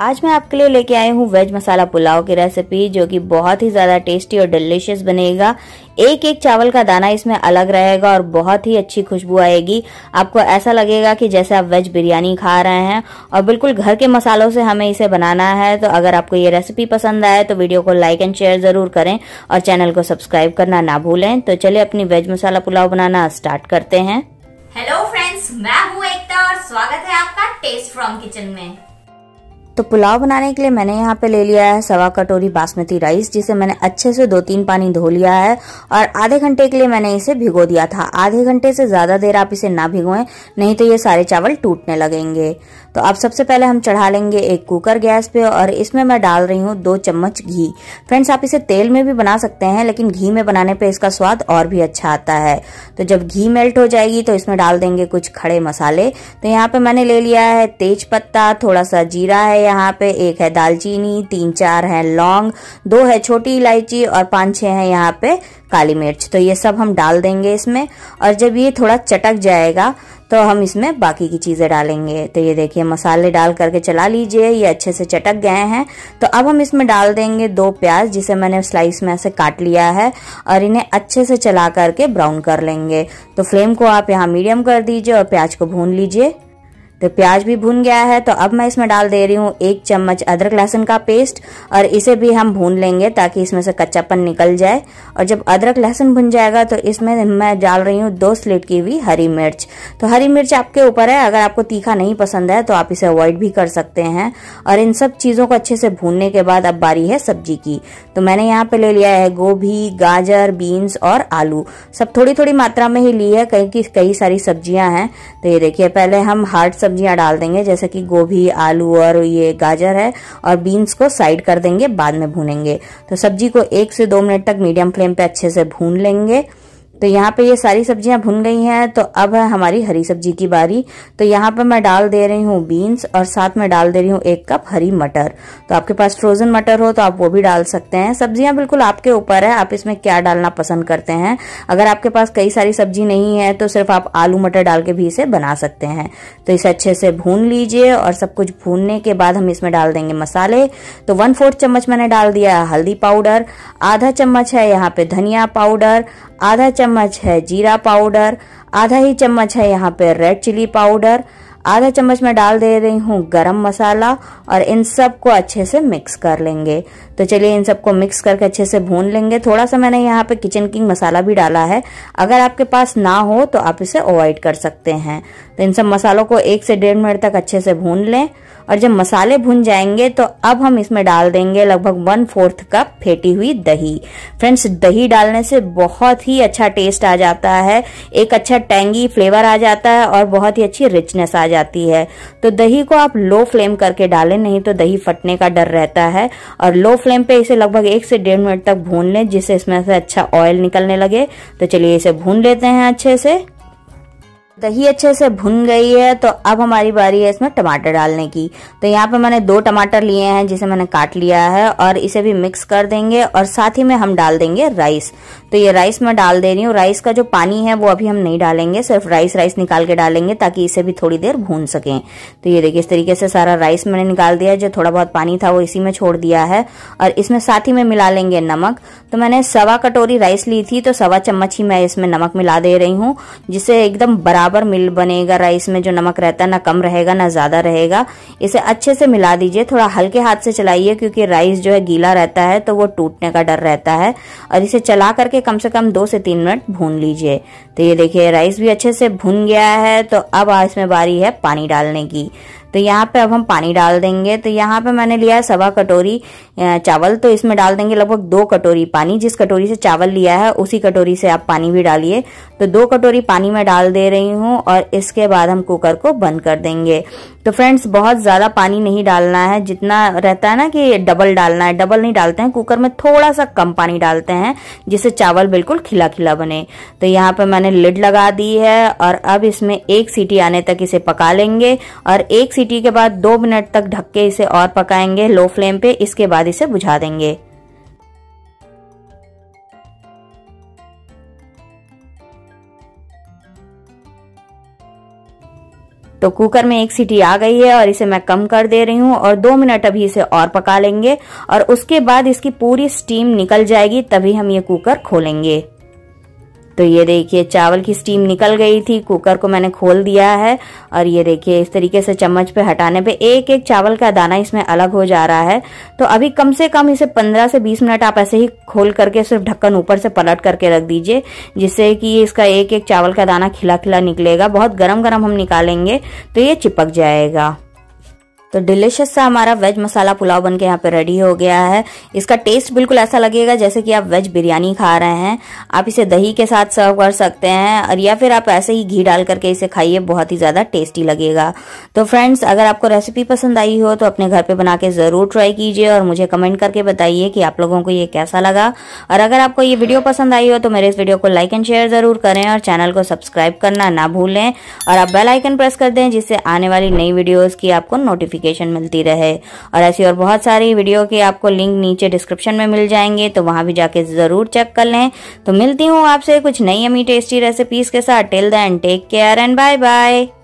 आज मैं आपके लिए लेके आई हूँ वेज मसाला पुलाव की रेसिपी जो कि बहुत ही ज़्यादा टेस्टी और डिलीशियस बनेगा एक एक चावल का दाना इसमें अलग रहेगा और बहुत ही अच्छी खुशबू आएगी आपको ऐसा लगेगा कि जैसे आप वेज बिरयानी खा रहे हैं और बिल्कुल घर के मसालों से हमें इसे बनाना है तो अगर आपको ये रेसिपी पसंद आए तो वीडियो को लाइक एंड शेयर ज़रूर करें और चैनल को सब्सक्राइब करना ना भूलें तो चलिए अपनी वेज मसाला पुलाव बनाना स्टार्ट करते हैं हेलो फ्रेंड्स मैं हूँ एकता और स्वागत है आपका टेस्ट फ्रॉम किचन में तो पुलाव बनाने के लिए मैंने यहाँ पे ले लिया है सवा कटोरी बासमती राइस जिसे मैंने अच्छे से दो तीन पानी धो लिया है और आधे घंटे के लिए मैंने इसे भिगो दिया था आधे घंटे से ज़्यादा देर आप इसे ना भिगोएं नहीं तो ये सारे चावल टूटने लगेंगे तो अब सबसे पहले हम चढ़ा लेंगे एक कुकर गैस पे और इसमें मैं डाल रही हूँ दो चम्मच घी फ्रेंड्स आप इसे तेल में भी बना सकते हैं लेकिन घी में बनाने पे इसका स्वाद और भी अच्छा आता है तो जब घी मेल्ट हो जाएगी तो इसमें डाल देंगे कुछ खड़े मसाले तो यहाँ पे मैंने ले लिया है तेज पत्ता थोड़ा सा जीरा है यहाँ पे एक है दालचीनी तीन चार है लौंग दो है छोटी इलायची और पाँच छः है यहाँ पे काली मिर्च तो ये सब हम डाल देंगे इसमें और जब ये थोड़ा चटक जाएगा तो हम इसमें बाकी की चीज़ें डालेंगे तो ये देखिए मसाले डाल करके चला लीजिए ये अच्छे से चटक गए हैं तो अब हम इसमें डाल देंगे दो प्याज जिसे मैंने स्लाइस में ऐसे काट लिया है और इन्हें अच्छे से चला करके ब्राउन कर लेंगे तो फ्लेम को आप यहाँ मीडियम कर दीजिए और प्याज को भून लीजिए तो प्याज भी भून गया है तो अब मैं इसमें डाल दे रही हूँ एक चम्मच अदरक लहसुन का पेस्ट और इसे भी हम भून लेंगे ताकि इसमें से कच्चापन निकल जाए और जब अदरक लहसुन भुन जाएगा तो इसमें मैं डाल रही हूँ दो स्लेट की हुई हरी मिर्च तो हरी मिर्च आपके ऊपर है अगर आपको तीखा नहीं पसंद है तो आप इसे अवॉइड भी कर सकते हैं और इन सब चीज़ों को अच्छे से भूनने के बाद अब बारी है सब्जी की तो मैंने यहाँ पे ले लिया है गोभी गाजर बीन्स और आलू सब थोड़ी थोड़ी मात्रा में ही ली है कहीं की कई सारी सब्जियां हैं तो ये देखिए पहले हम हार्ड सब्जियां डाल देंगे जैसे कि गोभी आलू और ये गाजर है और बीन्स को साइड कर देंगे बाद में भूनेंगे तो सब्जी को एक से दो मिनट तक मीडियम फ्लेम पे अच्छे से भून लेंगे तो यहाँ पे ये सारी सब्जियां भुन गई हैं तो अब है हमारी हरी सब्जी की बारी तो यहाँ पे मैं डाल दे रही हूँ बीन्स और साथ में डाल दे रही हूँ एक कप हरी मटर तो आपके पास फ्रोजन मटर हो तो आप वो भी डाल सकते हैं सब्जियां बिल्कुल आपके ऊपर है आप इसमें क्या डालना पसंद करते हैं अगर आपके पास कई सारी सब्जी नहीं है तो सिर्फ आप आलू मटर डाल के भी इसे बना सकते हैं तो इसे अच्छे से भून लीजिए और सब कुछ भूनने के बाद हम इसमें डाल देंगे मसाले तो वन फोर्थ चम्मच मैंने डाल दिया हल्दी पाउडर आधा चम्मच है यहाँ पे धनिया पाउडर आधा चम्मच है जीरा पाउडर आधा ही चम्मच है यहाँ पे रेड चिली पाउडर आधा चम्मच मैं डाल दे रही हूँ गरम मसाला और इन सब को अच्छे से मिक्स कर लेंगे तो चलिए इन सबको मिक्स करके अच्छे से भून लेंगे थोड़ा सा मैंने यहाँ पे किचन किंग मसाला भी डाला है अगर आपके पास ना हो तो आप इसे अवॉइड कर सकते हैं तो इन सब मसालों को एक से डेढ़ मिनट तक अच्छे से भून लें और जब मसाले भुन जाएंगे तो अब हम इसमें डाल देंगे लगभग वन फोर्थ कप फेटी हुई दही फ्रेंड्स दही डालने से बहुत ही अच्छा टेस्ट आ जाता है एक अच्छा टैंगी फ्लेवर आ जाता है और बहुत ही अच्छी रिचनेस आ जाती है तो दही को आप लो फ्लेम करके डालें नहीं तो दही फटने का डर रहता है और लो फ्लेम पे इसे लगभग एक से डेढ़ मिनट तक भून लें जिससे इसमें से अच्छा ऑयल निकलने लगे तो चलिए इसे भून लेते हैं अच्छे से दही अच्छे से भुन गई है तो अब हमारी बारी है इसमें टमाटर डालने की तो यहाँ पे मैंने दो टमाटर लिए हैं जिसे मैंने काट लिया है और इसे भी मिक्स कर देंगे और साथ ही में हम डाल देंगे राइस तो ये राइस मैं डाल दे रही हूँ राइस का जो पानी है वो अभी हम नहीं डालेंगे सिर्फ राइस राइस निकाल के डालेंगे ताकि इसे भी थोड़ी देर भून सकें तो ये देखिए इस तरीके से सारा राइस मैंने निकाल दिया जो थोड़ा बहुत पानी था वो इसी में छोड़ दिया है और इसमें साथ ही में मिला लेंगे नमक तो मैंने सवा कटोरी राइस ली थी तो सवा चम्मच ही मैं इसमें नमक मिला दे रही हूँ जिससे एकदम बराबर बराबर मिल बनेगा राइस में जो नमक रहता है ना कम रहेगा ना ज़्यादा रहेगा इसे अच्छे से मिला दीजिए थोड़ा हल्के हाथ से चलाइए क्योंकि राइस जो है गीला रहता है तो वो टूटने का डर रहता है और इसे चला करके कम से कम दो से तीन मिनट भून लीजिए तो ये देखिए राइस भी अच्छे से भून गया है तो अब इसमें बारी है पानी डालने की तो यहाँ पे अब हम पानी डाल देंगे तो यहाँ पे मैंने लिया है सवा कटोरी चावल तो इसमें डाल देंगे लगभग दो कटोरी पानी जिस कटोरी से चावल लिया है उसी कटोरी से आप पानी भी डालिए तो दो कटोरी पानी मैं डाल दे रही हूँ और इसके बाद हम कुकर को बंद कर देंगे तो फ्रेंड्स बहुत ज़्यादा पानी नहीं डालना है जितना रहता है ना कि डबल डालना है डबल नहीं डालते हैं कुकर में थोड़ा सा कम पानी डालते हैं जिससे चावल बिल्कुल खिला खिला बने तो यहाँ पे मैंने लिड लगा दी है और अब इसमें एक सीटी आने तक इसे पका लेंगे और एक सीटी सीटी के बाद दो मिनट तक ढक के इसे और पकाएंगे लो फ्लेम पे इसके बाद इसे बुझा देंगे तो कुकर में एक सीटी आ गई है और इसे मैं कम कर दे रही हूँ और दो मिनट अभी इसे और पका लेंगे और उसके बाद इसकी पूरी स्टीम निकल जाएगी तभी हम ये कुकर खोलेंगे तो ये देखिए चावल की स्टीम निकल गई थी कुकर को मैंने खोल दिया है और ये देखिए इस तरीके से चम्मच पे हटाने पे एक एक चावल का दाना इसमें अलग हो जा रहा है तो अभी कम से कम इसे 15 से 20 मिनट आप ऐसे ही खोल करके सिर्फ ढक्कन ऊपर से पलट करके रख दीजिए जिससे कि इसका एक एक चावल का दाना खिला खिला निकलेगा बहुत गर्म गर्म हम निकालेंगे तो ये चिपक जाएगा तो डिलीशियस सा हमारा वेज मसाला पुलाव बनके यहाँ पे रेडी हो गया है इसका टेस्ट बिल्कुल ऐसा लगेगा जैसे कि आप वेज बिरयानी खा रहे हैं आप इसे दही के साथ सर्व कर सकते हैं और या फिर आप ऐसे ही घी डाल करके इसे खाइए बहुत ही ज़्यादा टेस्टी लगेगा तो फ्रेंड्स अगर आपको रेसिपी पसंद आई हो तो अपने घर पर बना के ज़रूर ट्राई कीजिए और मुझे कमेंट करके बताइए कि आप लोगों को ये कैसा लगा और अगर आपको ये वीडियो पसंद आई हो तो मेरे इस वीडियो को लाइक एंड शेयर ज़रूर करें और चैनल को सब्सक्राइब करना ना भूलें और आप बेल आइकन प्रेस कर दें जिससे आने वाली नई वीडियोज़ की आपको नोटिफिकेशन नोटिफिकेशन मिलती रहे और ऐसी और बहुत सारी वीडियो के आपको लिंक नीचे डिस्क्रिप्शन में मिल जाएंगे तो वहां भी जाके ज़रूर चेक कर लें तो मिलती हूँ आपसे कुछ नई अमी टेस्टी रेसिपीज़ के साथ till then take care and bye bye